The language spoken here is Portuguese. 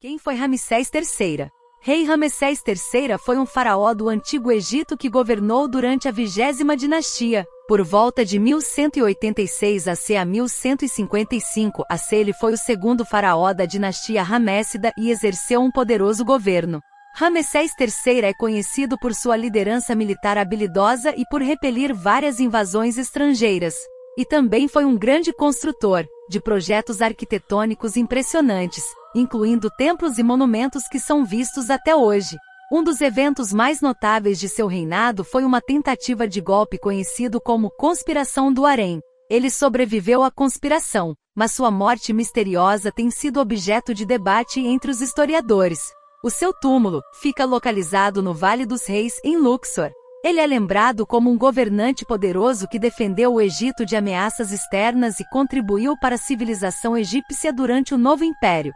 Quem foi Ramsés III? Rei Ramsés III foi um faraó do Antigo Egito que governou durante a vigésima dinastia. Por volta de 1186 AC a 1155 AC ele foi o segundo faraó da dinastia Ramessida e exerceu um poderoso governo. Ramsés III é conhecido por sua liderança militar habilidosa e por repelir várias invasões estrangeiras. E também foi um grande construtor, de projetos arquitetônicos impressionantes, incluindo templos e monumentos que são vistos até hoje. Um dos eventos mais notáveis de seu reinado foi uma tentativa de golpe conhecido como Conspiração do Harém. Ele sobreviveu à conspiração, mas sua morte misteriosa tem sido objeto de debate entre os historiadores. O seu túmulo fica localizado no Vale dos Reis, em Luxor. Ele é lembrado como um governante poderoso que defendeu o Egito de ameaças externas e contribuiu para a civilização egípcia durante o Novo Império.